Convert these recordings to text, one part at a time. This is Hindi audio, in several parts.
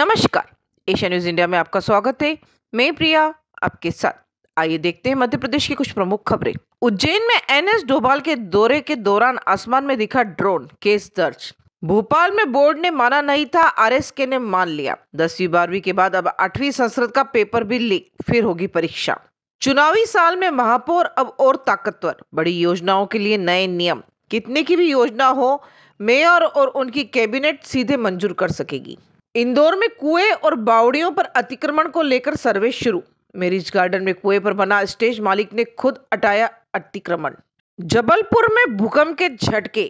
नमस्कार एशिया न्यूज इंडिया में आपका स्वागत है मैं प्रिया आपके साथ आइए देखते हैं मध्य प्रदेश की कुछ प्रमुख खबरें उज्जैन में एनएस डोभाल के दौरे के दौरान आसमान में दिखा ड्रोन केस दर्ज भोपाल में बोर्ड ने माना नहीं था के ने मान लिया दसवीं बारहवीं के बाद अब आठवीं संस्कृत का पेपर भी लीक फिर होगी परीक्षा चुनावी साल में महापौर अब और ताकतवर बड़ी योजनाओं के लिए नए नियम कितने की भी योजना हो मेयर और उनकी कैबिनेट सीधे मंजूर कर सकेगी इंदौर में कुएं और बावड़ियों पर अतिक्रमण को लेकर सर्वे शुरू मेरिज गार्डन में कुएं पर बना स्टेज मालिक ने खुद हटाया अतिक्रमण जबलपुर में भूकंप के झटके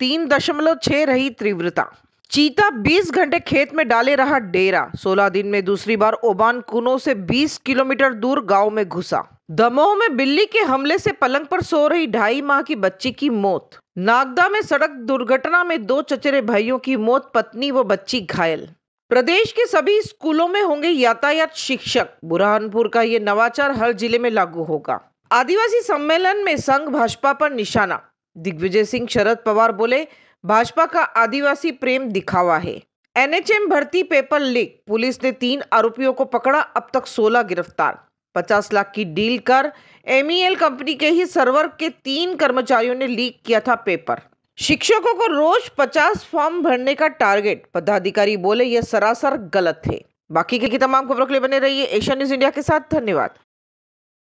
तीन दशमलव छह रही तीव्रता चीता 20 घंटे खेत में डाले रहा डेरा 16 दिन में दूसरी बार ओबान कुनो से 20 किलोमीटर दूर गांव में घुसा दमोह में बिल्ली के हमले से पलंग पर सो रही ढाई माह की बच्ची की मौत नागदा में सड़क दुर्घटना में दो चचेरे भाइयों की मौत पत्नी व बच्ची घायल प्रदेश के सभी स्कूलों में होंगे यातायात शिक्षक बुरहानपुर का ये नवाचार हर जिले में लागू होगा आदिवासी सम्मेलन में संघ भाजपा पर निशाना दिग्विजय सिंह शरद पवार बोले भाजपा का आदिवासी प्रेम दिखावा है एनएचएम भर्ती पेपर लीक पुलिस ने तीन आरोपियों को पकड़ा अब तक सोलह गिरफ्तार पचास लाख की डील कर एम e कंपनी के ही सर्वर के तीन कर्मचारियों ने लीक किया था पेपर शिक्षकों को रोज 50 फॉर्म भरने का टारगेट पदाधिकारी बोले यह सरासर गलत है बाकी की तमाम खबरों के लिए बने रहिए एशिया न्यूज इंडिया के साथ धन्यवाद